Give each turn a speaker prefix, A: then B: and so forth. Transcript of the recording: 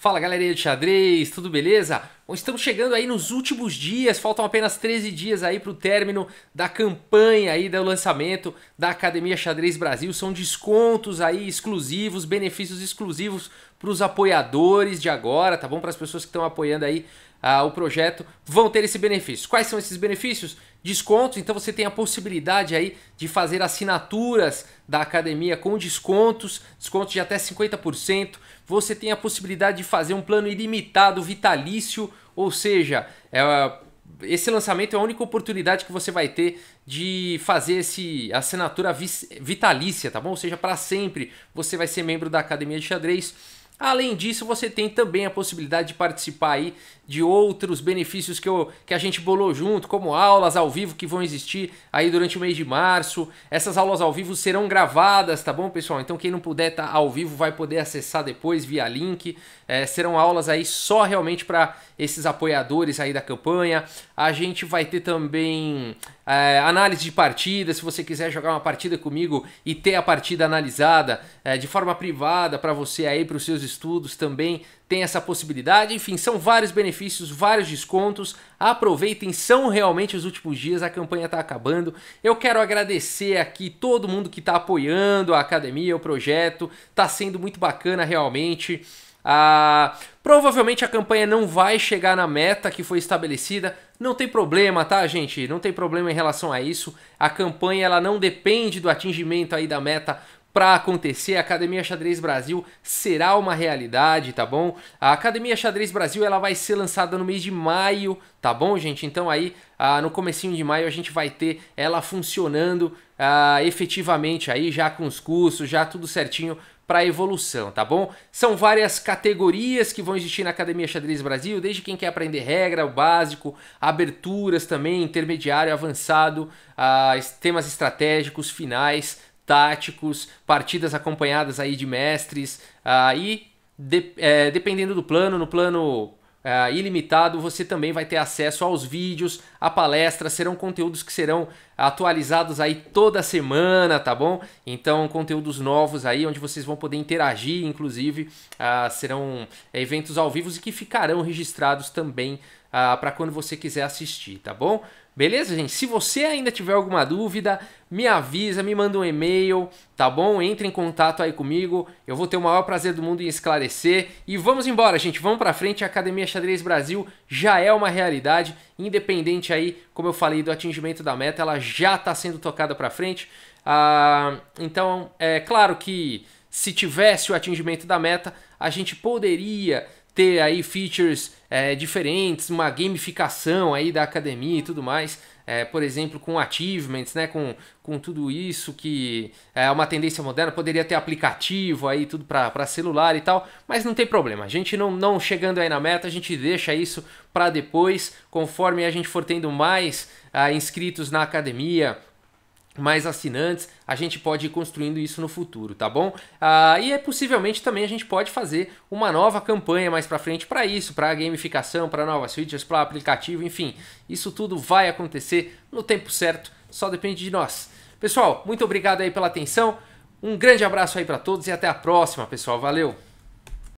A: Fala galerinha de xadrez, tudo beleza? Estamos chegando aí nos últimos dias, faltam apenas 13 dias aí para o término da campanha aí do lançamento da Academia Xadrez Brasil. São descontos aí exclusivos, benefícios exclusivos para os apoiadores de agora, tá bom? Para as pessoas que estão apoiando aí ah, o projeto, vão ter esse benefício. Quais são esses benefícios? Descontos, então você tem a possibilidade aí de fazer assinaturas da academia com descontos, descontos de até 50%. Você tem a possibilidade de fazer um plano ilimitado, vitalício, ou seja, é, esse lançamento é a única oportunidade que você vai ter de fazer esse assinatura vitalícia, tá bom? Ou seja, para sempre você vai ser membro da Academia de Xadrez. Além disso, você tem também a possibilidade de participar aí de outros benefícios que, eu, que a gente bolou junto, como aulas ao vivo que vão existir aí durante o mês de março. Essas aulas ao vivo serão gravadas, tá bom, pessoal? Então quem não puder estar tá ao vivo vai poder acessar depois via link. É, serão aulas aí só realmente para esses apoiadores aí da campanha. A gente vai ter também é, análise de partida, se você quiser jogar uma partida comigo e ter a partida analisada é, de forma privada para você aí, para os seus estudos também tem essa possibilidade. Enfim, são vários benefícios, vários descontos. Aproveitem, são realmente os últimos dias, a campanha está acabando. Eu quero agradecer aqui todo mundo que está apoiando a academia, o projeto. Está sendo muito bacana realmente. Ah, provavelmente a campanha não vai chegar na meta que foi estabelecida. Não tem problema, tá, gente? Não tem problema em relação a isso. A campanha ela não depende do atingimento aí da meta para acontecer. A Academia Xadrez Brasil será uma realidade, tá bom? A Academia Xadrez Brasil ela vai ser lançada no mês de maio, tá bom, gente? Então aí ah, no comecinho de maio a gente vai ter ela funcionando ah, efetivamente aí já com os cursos, já tudo certinho para evolução, tá bom? São várias categorias que vão existir na Academia Xadrez Brasil, desde quem quer aprender regra, o básico, aberturas também, intermediário, avançado, ah, temas estratégicos, finais táticos, partidas acompanhadas aí de mestres, aí de, é, dependendo do plano, no plano uh, ilimitado você também vai ter acesso aos vídeos, a palestra, serão conteúdos que serão atualizados aí toda semana, tá bom? Então conteúdos novos aí onde vocês vão poder interagir, inclusive uh, serão é, eventos ao vivo e que ficarão registrados também ah, para quando você quiser assistir, tá bom? Beleza, gente? Se você ainda tiver alguma dúvida, me avisa, me manda um e-mail, tá bom? Entre em contato aí comigo. Eu vou ter o maior prazer do mundo em esclarecer. E vamos embora, gente. Vamos para frente. A Academia Xadrez Brasil já é uma realidade, independente aí, como eu falei, do atingimento da meta, ela já está sendo tocada para frente. Ah, então, é claro que se tivesse o atingimento da meta, a gente poderia ter aí features é, diferentes, uma gamificação aí da academia e tudo mais. É, por exemplo, com achievements, né, com, com tudo isso que é, é uma tendência moderna, poderia ter aplicativo aí, tudo para celular e tal, mas não tem problema, a gente não, não chegando aí na meta, a gente deixa isso para depois, conforme a gente for tendo mais ah, inscritos na academia, mais assinantes, a gente pode ir construindo isso no futuro, tá bom? Ah, e é possivelmente também a gente pode fazer uma nova campanha mais para frente para isso, para gamificação, para novas features, para aplicativo, enfim, isso tudo vai acontecer no tempo certo, só depende de nós. Pessoal, muito obrigado aí pela atenção. Um grande abraço aí para todos e até a próxima, pessoal. Valeu.